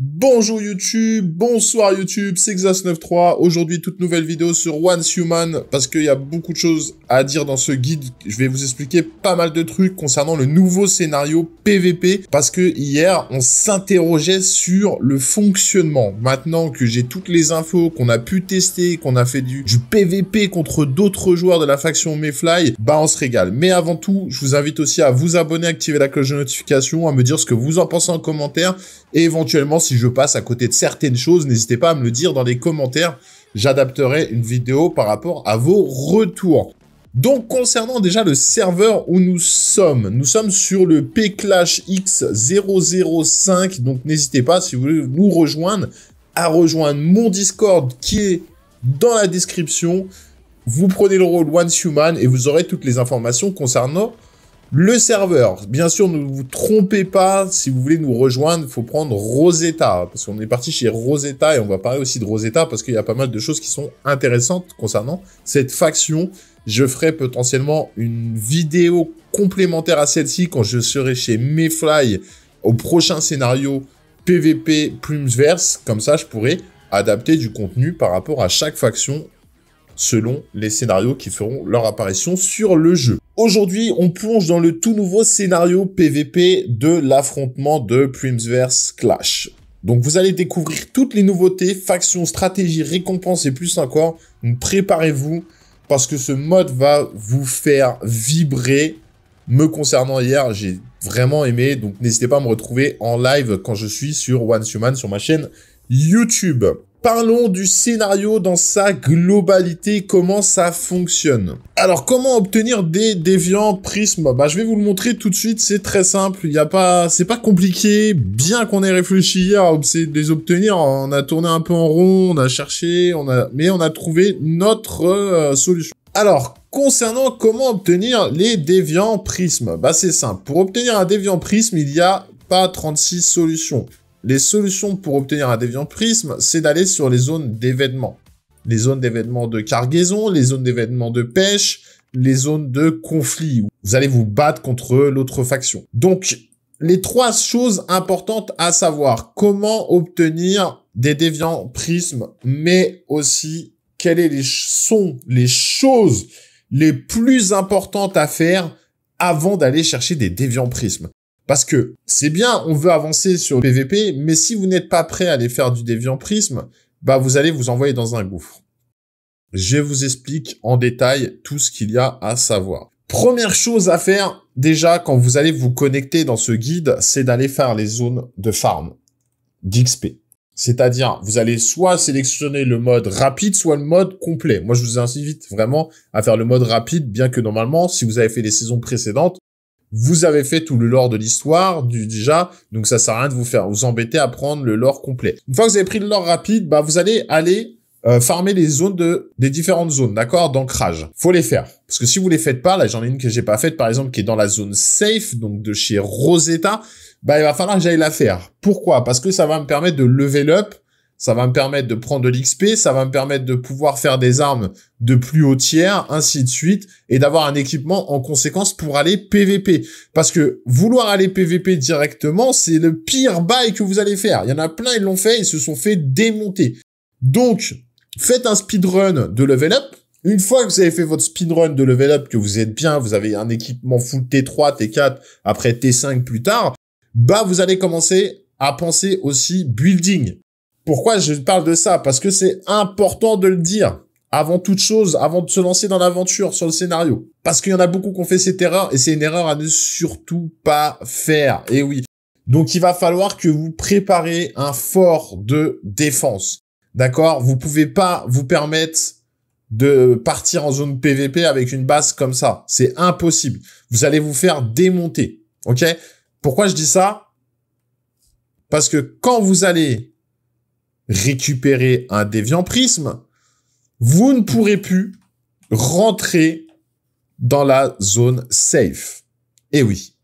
Bonjour YouTube, bonsoir YouTube, c'est Xas93. Aujourd'hui, toute nouvelle vidéo sur Once Human parce qu'il y a beaucoup de choses à dire dans ce guide. Je vais vous expliquer pas mal de trucs concernant le nouveau scénario PVP parce que hier, on s'interrogeait sur le fonctionnement. Maintenant que j'ai toutes les infos, qu'on a pu tester, qu'on a fait du, du PVP contre d'autres joueurs de la faction Mayfly, bah on se régale. Mais avant tout, je vous invite aussi à vous abonner, activer la cloche de notification, à me dire ce que vous en pensez en commentaire et éventuellement si je passe à côté de certaines choses, n'hésitez pas à me le dire dans les commentaires. J'adapterai une vidéo par rapport à vos retours. Donc concernant déjà le serveur où nous sommes, nous sommes sur le Pclash X005, donc n'hésitez pas si vous voulez nous rejoindre à rejoindre mon Discord qui est dans la description. Vous prenez le rôle Once Human et vous aurez toutes les informations concernant le serveur, bien sûr, ne vous trompez pas, si vous voulez nous rejoindre, il faut prendre Rosetta, parce qu'on est parti chez Rosetta et on va parler aussi de Rosetta, parce qu'il y a pas mal de choses qui sont intéressantes concernant cette faction. Je ferai potentiellement une vidéo complémentaire à celle-ci quand je serai chez Mayfly au prochain scénario PVP Plumesverse, comme ça je pourrai adapter du contenu par rapport à chaque faction selon les scénarios qui feront leur apparition sur le jeu. Aujourd'hui, on plonge dans le tout nouveau scénario PVP de l'affrontement de Primesverse Clash. Donc vous allez découvrir toutes les nouveautés, factions, stratégies, récompenses et plus encore. préparez-vous parce que ce mode va vous faire vibrer. Me concernant hier, j'ai vraiment aimé. Donc n'hésitez pas à me retrouver en live quand je suis sur One Human sur ma chaîne YouTube parlons du scénario dans sa globalité, comment ça fonctionne. Alors comment obtenir des déviants prismes Bah je vais vous le montrer tout de suite, c'est très simple, il y a pas c'est pas compliqué, bien qu'on ait réfléchi hier à les obtenir, on a tourné un peu en rond, on a cherché, on a mais on a trouvé notre euh, solution. Alors, concernant comment obtenir les déviants prismes, bah c'est simple. Pour obtenir un déviant prisme, il n'y a pas 36 solutions. Les solutions pour obtenir un déviant prisme, c'est d'aller sur les zones d'événements. Les zones d'événements de cargaison, les zones d'événements de pêche, les zones de conflit. où Vous allez vous battre contre l'autre faction. Donc, les trois choses importantes à savoir. Comment obtenir des déviants prismes, mais aussi quelles sont les choses les plus importantes à faire avant d'aller chercher des déviants prismes. Parce que c'est bien, on veut avancer sur le PVP, mais si vous n'êtes pas prêt à aller faire du déviant prisme, bah vous allez vous envoyer dans un gouffre. Je vous explique en détail tout ce qu'il y a à savoir. Première chose à faire déjà quand vous allez vous connecter dans ce guide, c'est d'aller faire les zones de farm d'XP. C'est-à-dire, vous allez soit sélectionner le mode rapide, soit le mode complet. Moi, je vous invite vraiment à faire le mode rapide, bien que normalement, si vous avez fait les saisons précédentes, vous avez fait tout le lore de l'histoire du déjà, donc ça sert à rien de vous faire vous embêter à prendre le lore complet. Une fois que vous avez pris le lore rapide, bah vous allez aller euh, farmer les zones de des différentes zones, d'accord, d'ancrage. Faut les faire parce que si vous les faites pas, là j'en ai une que j'ai pas faite par exemple qui est dans la zone safe, donc de chez Rosetta, bah il va falloir que j'aille la faire. Pourquoi Parce que ça va me permettre de level up ça va me permettre de prendre de l'XP, ça va me permettre de pouvoir faire des armes de plus haut tiers, ainsi de suite, et d'avoir un équipement en conséquence pour aller PVP. Parce que vouloir aller PVP directement, c'est le pire bail que vous allez faire. Il y en a plein, ils l'ont fait, ils se sont fait démonter. Donc, faites un speedrun de level up. Une fois que vous avez fait votre speedrun de level up, que vous êtes bien, vous avez un équipement full T3, T4, après T5 plus tard, bah vous allez commencer à penser aussi building. Pourquoi je parle de ça Parce que c'est important de le dire avant toute chose, avant de se lancer dans l'aventure sur le scénario. Parce qu'il y en a beaucoup qui ont fait cette erreur et c'est une erreur à ne surtout pas faire. Et oui. Donc il va falloir que vous préparez un fort de défense. D'accord Vous pouvez pas vous permettre de partir en zone PVP avec une base comme ça. C'est impossible. Vous allez vous faire démonter. OK Pourquoi je dis ça Parce que quand vous allez récupérer un déviant prisme, vous ne pourrez plus rentrer dans la zone safe. Et eh oui,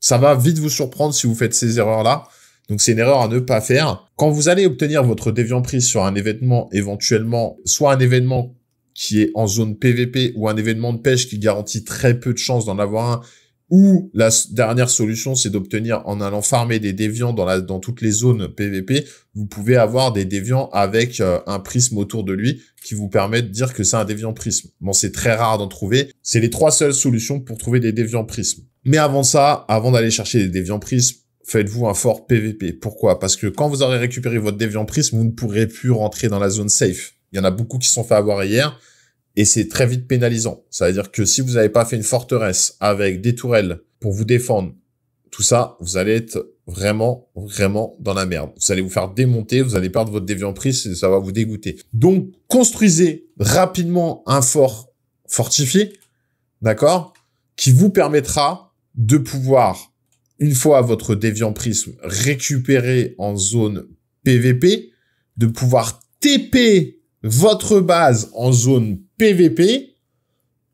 ça va vite vous surprendre si vous faites ces erreurs-là. Donc c'est une erreur à ne pas faire. Quand vous allez obtenir votre déviant prisme sur un événement, éventuellement, soit un événement qui est en zone PVP ou un événement de pêche qui garantit très peu de chances d'en avoir un ou la dernière solution, c'est d'obtenir en allant farmer des déviants dans, dans toutes les zones PVP, vous pouvez avoir des déviants avec euh, un prisme autour de lui qui vous permet de dire que c'est un déviant prisme. Bon, c'est très rare d'en trouver. C'est les trois seules solutions pour trouver des déviants prismes. Mais avant ça, avant d'aller chercher des déviants prismes, faites-vous un fort PVP. Pourquoi Parce que quand vous aurez récupéré votre déviant prisme, vous ne pourrez plus rentrer dans la zone safe. Il y en a beaucoup qui se sont fait avoir hier et c'est très vite pénalisant. Ça veut dire que si vous n'avez pas fait une forteresse avec des tourelles pour vous défendre, tout ça, vous allez être vraiment, vraiment dans la merde. Vous allez vous faire démonter, vous allez perdre votre déviant prise, ça va vous dégoûter. Donc, construisez rapidement un fort fortifié, d'accord, qui vous permettra de pouvoir, une fois votre déviant prise récupéré en zone PVP, de pouvoir TP votre base en zone PVP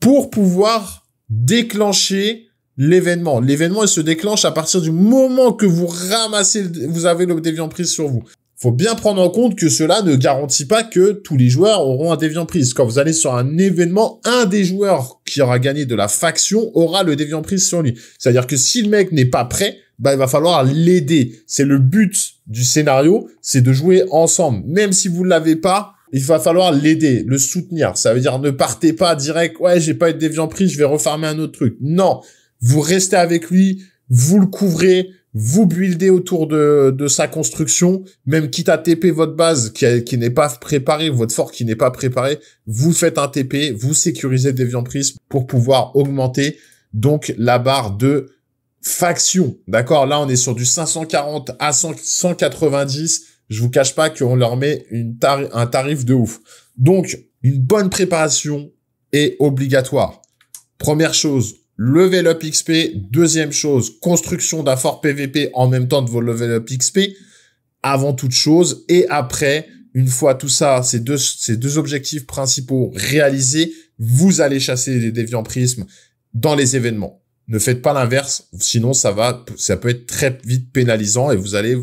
pour pouvoir déclencher l'événement. L'événement, se déclenche à partir du moment que vous ramassez, vous avez le déviant prise sur vous. Faut bien prendre en compte que cela ne garantit pas que tous les joueurs auront un déviant prise. Quand vous allez sur un événement, un des joueurs qui aura gagné de la faction aura le déviant prise sur lui. C'est-à-dire que si le mec n'est pas prêt, bah, il va falloir l'aider. C'est le but du scénario, c'est de jouer ensemble. Même si vous ne l'avez pas, il va falloir l'aider, le soutenir. Ça veut dire ne partez pas direct, ouais, j'ai pas été déviant pris, je vais refarmer un autre truc. Non, vous restez avec lui, vous le couvrez, vous buildez autour de, sa construction, même quitte à TP votre base qui, n'est pas préparée, votre fort qui n'est pas préparé, vous faites un TP, vous sécurisez Deviant prise pour pouvoir augmenter donc la barre de faction. D'accord Là, on est sur du 540 à 190 je vous cache pas qu'on leur met une un tarif de ouf. Donc, une bonne préparation est obligatoire. Première chose, level up XP. Deuxième chose, construction d'un fort PVP en même temps de vos level up XP. Avant toute chose et après, une fois tout ça, ces deux, ces deux objectifs principaux réalisés, vous allez chasser les déviants prismes dans les événements. Ne faites pas l'inverse, sinon ça va, ça peut être très vite pénalisant et vous allez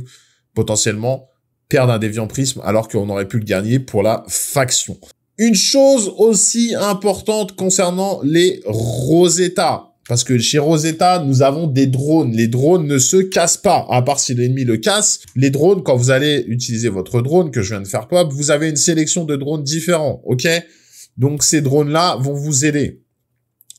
potentiellement perdre un déviant prisme alors qu'on aurait pu le gagner pour la faction. Une chose aussi importante concernant les Rosetta, parce que chez Rosetta, nous avons des drones. Les drones ne se cassent pas, à part si l'ennemi le casse. Les drones, quand vous allez utiliser votre drone que je viens de faire pop, vous avez une sélection de drones différents, ok Donc ces drones-là vont vous aider.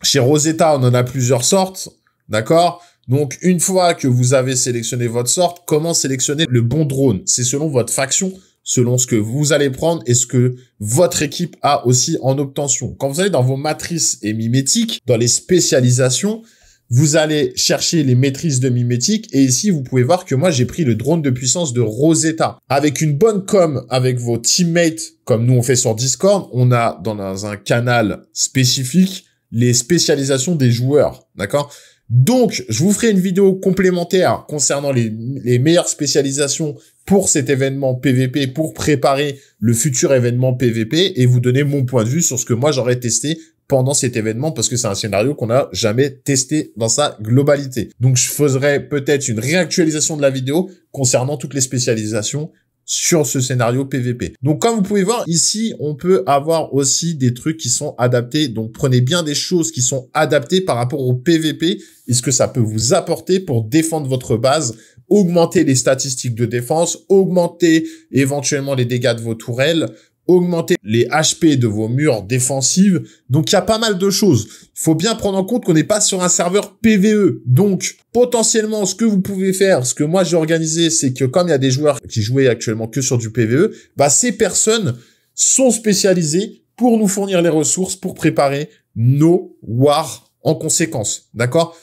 Chez Rosetta, on en a plusieurs sortes, d'accord donc, une fois que vous avez sélectionné votre sorte, comment sélectionner le bon drone C'est selon votre faction, selon ce que vous allez prendre et ce que votre équipe a aussi en obtention. Quand vous allez dans vos matrices et mimétiques, dans les spécialisations, vous allez chercher les maîtrises de mimétiques. et ici vous pouvez voir que moi j'ai pris le drone de puissance de Rosetta. Avec une bonne com avec vos teammates comme nous on fait sur Discord, on a dans un canal spécifique les spécialisations des joueurs, d'accord donc, je vous ferai une vidéo complémentaire concernant les, meilleures spécialisations pour cet événement PVP, pour préparer le futur événement PVP et vous donner mon point de vue sur ce que moi j'aurais testé pendant cet événement parce que c'est un scénario qu'on n'a jamais testé dans sa globalité. Donc je ferai peut-être une réactualisation de la vidéo concernant toutes les spécialisations sur ce scénario PVP. Donc comme vous pouvez voir ici, on peut avoir aussi des trucs qui sont adaptés. Donc prenez bien des choses qui sont adaptées par rapport au PVP et ce que ça peut vous apporter pour défendre votre base, augmenter les statistiques de défense, augmenter éventuellement les dégâts de vos tourelles, augmenter les HP de vos murs défensives. Donc il y a pas mal de choses. Il faut bien prendre en compte qu'on n'est pas sur un serveur PVE. Donc potentiellement ce que vous pouvez faire, ce que moi j'ai organisé, c'est que comme il y a des joueurs qui jouaient actuellement que sur du PVE, bah ces personnes sont spécialisées pour nous fournir les ressources pour préparer nos wars en conséquence. D'accord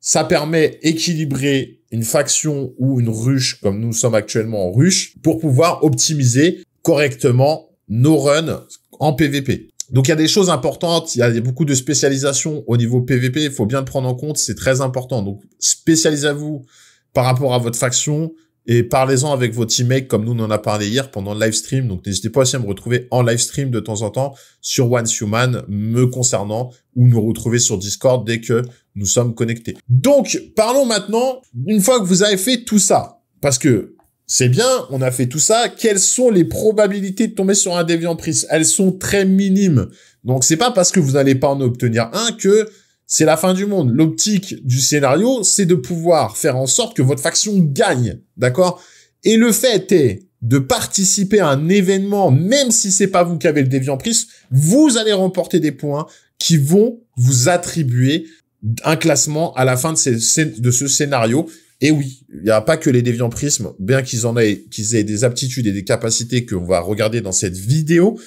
Ça permet équilibrer une faction ou une ruche comme nous sommes actuellement en ruche pour pouvoir optimiser correctement nos run en PVP. Donc il y a des choses importantes, il y a beaucoup de spécialisations au niveau PVP, il faut bien le prendre en compte, c'est très important. Donc spécialisez-vous par rapport à votre faction et parlez-en avec vos teammates comme nous on en a parlé hier pendant le live stream. Donc n'hésitez pas aussi à me retrouver en live stream de temps en temps sur One Human me concernant ou nous retrouver sur Discord dès que nous sommes connectés. Donc parlons maintenant une fois que vous avez fait tout ça parce que c'est bien, on a fait tout ça. Quelles sont les probabilités de tomber sur un déviant prise Elles sont très minimes. Donc c'est pas parce que vous n'allez pas en obtenir un que c'est la fin du monde. L'optique du scénario, c'est de pouvoir faire en sorte que votre faction gagne, d'accord Et le fait est de participer à un événement, même si c'est pas vous qui avez le déviant prise, vous allez remporter des points qui vont vous attribuer un classement à la fin de de ce scénario et oui, il n'y a pas que les déviants prismes, bien qu'ils en aient, qu'ils aient des aptitudes et des capacités que on va regarder dans cette vidéo,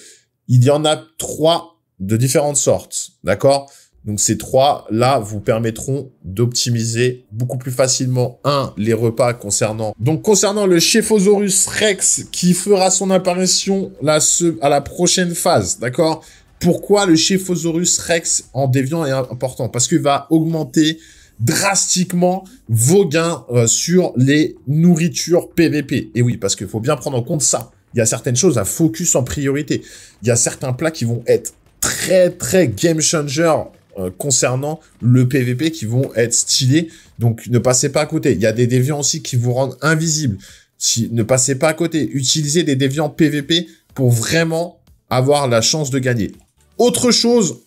il y en a trois de différentes sortes, d'accord Donc ces trois-là vous permettront d'optimiser beaucoup plus facilement, un, les repas concernant... Donc concernant le Chefosaurus rex qui fera son apparition là, à la prochaine phase, d'accord Pourquoi le Chefosaurus rex en déviant est important Parce qu'il va augmenter drastiquement vos gains euh, sur les nourritures PVP. Et oui, parce qu'il faut bien prendre en compte ça. Il y a certaines choses à focus en priorité. Il y a certains plats qui vont être très très game changer euh, concernant le PVP qui vont être stylés. Donc ne passez pas à côté. Il y a des déviants aussi qui vous rendent invisibles. Si, ne passez pas à côté. Utilisez des déviants PVP pour vraiment avoir la chance de gagner. Autre chose,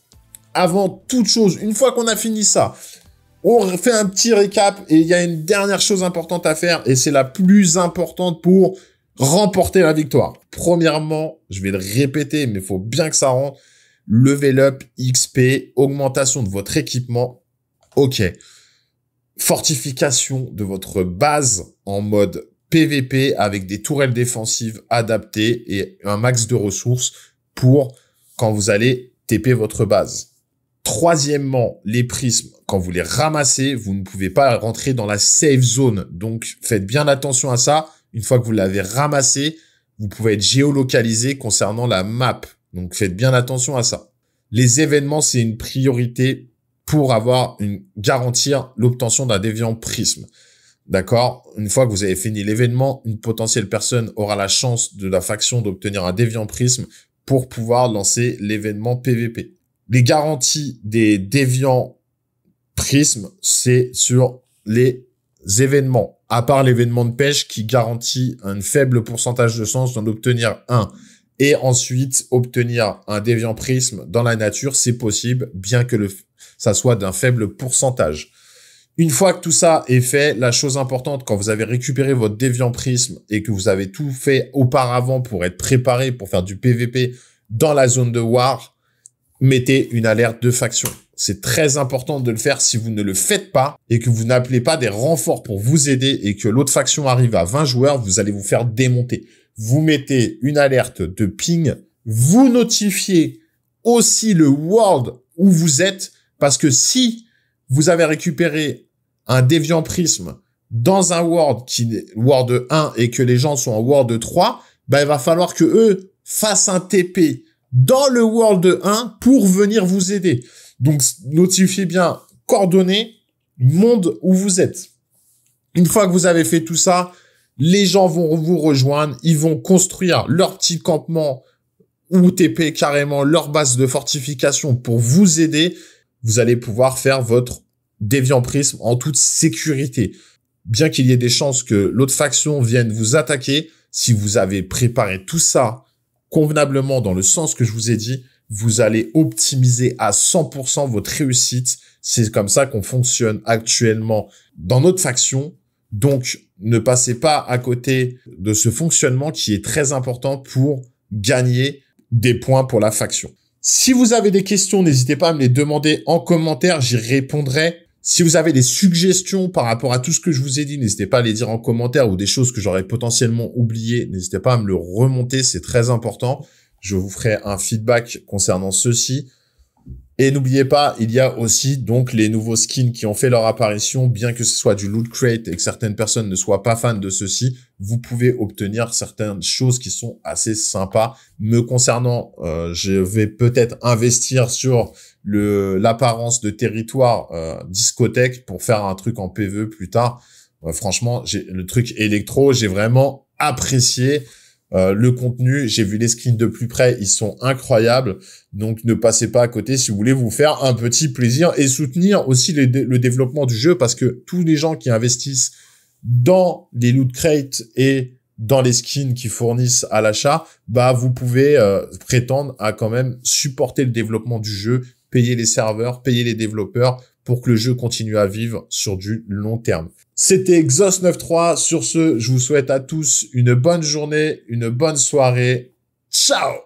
avant toute chose, une fois qu'on a fini ça, on fait un petit récap et il y a une dernière chose importante à faire et c'est la plus importante pour remporter la victoire. Premièrement, je vais le répéter, mais il faut bien que ça rentre. Level up, XP, augmentation de votre équipement. Ok. Fortification de votre base en mode PVP avec des tourelles défensives adaptées et un max de ressources pour quand vous allez TP votre base. Troisièmement, les prismes, quand vous les ramassez, vous ne pouvez pas rentrer dans la safe zone. Donc, faites bien attention à ça. Une fois que vous l'avez ramassé, vous pouvez être géolocalisé concernant la map. Donc, faites bien attention à ça. Les événements, c'est une priorité pour avoir une, garantir l'obtention d'un déviant prisme. D'accord Une fois que vous avez fini l'événement, une potentielle personne aura la chance de la faction d'obtenir un déviant prisme pour pouvoir lancer l'événement PVP les garanties des déviants prismes, c'est sur les événements. À part l'événement de pêche qui garantit un faible pourcentage de sens d'en obtenir un. Et ensuite, obtenir un déviant prisme dans la nature, c'est possible, bien que le, ça soit d'un faible pourcentage. Une fois que tout ça est fait, la chose importante, quand vous avez récupéré votre déviant prisme et que vous avez tout fait auparavant pour être préparé pour faire du PVP dans la zone de war, mettez une alerte de faction. C'est très important de le faire si vous ne le faites pas et que vous n'appelez pas des renforts pour vous aider et que l'autre faction arrive à 20 joueurs, vous allez vous faire démonter. Vous mettez une alerte de ping, vous notifiez aussi le world où vous êtes parce que si vous avez récupéré un déviant prisme dans un world qui est world 1 et que les gens sont en world 3, ben il va falloir que eux fassent un TP dans le World 1 pour venir vous aider. Donc, notifiez bien coordonnées, monde où vous êtes. Une fois que vous avez fait tout ça, les gens vont vous rejoindre, ils vont construire leur petit campement ou TP carrément, leur base de fortification pour vous aider. Vous allez pouvoir faire votre déviant prisme en toute sécurité. Bien qu'il y ait des chances que l'autre faction vienne vous attaquer, si vous avez préparé tout ça convenablement dans le sens que je vous ai dit, vous allez optimiser à 100% votre réussite. C'est comme ça qu'on fonctionne actuellement dans notre faction. Donc, ne passez pas à côté de ce fonctionnement qui est très important pour gagner des points pour la faction. Si vous avez des questions, n'hésitez pas à me les demander en commentaire, j'y répondrai. Si vous avez des suggestions par rapport à tout ce que je vous ai dit, n'hésitez pas à les dire en commentaire ou des choses que j'aurais potentiellement oubliées, n'hésitez pas à me le remonter, c'est très important. Je vous ferai un feedback concernant ceci. Et n'oubliez pas, il y a aussi donc les nouveaux skins qui ont fait leur apparition, bien que ce soit du loot crate et que certaines personnes ne soient pas fans de ceci, vous pouvez obtenir certaines choses qui sont assez sympas. Me concernant, euh, je vais peut-être investir sur le l'apparence de territoire euh, discothèque pour faire un truc en PV e plus tard. Euh, franchement, j'ai le truc électro, j'ai vraiment apprécié. Euh, le contenu, j'ai vu les skins de plus près, ils sont incroyables. Donc ne passez pas à côté si vous voulez vous faire un petit plaisir et soutenir aussi le développement du jeu parce que tous les gens qui investissent dans les loot crates et dans les skins qui fournissent à l'achat, bah vous pouvez euh, prétendre à quand même supporter le développement du jeu, payer les serveurs, payer les développeurs pour que le jeu continue à vivre sur du long terme. C'était Exos 93. Sur ce, je vous souhaite à tous une bonne journée, une bonne soirée. Ciao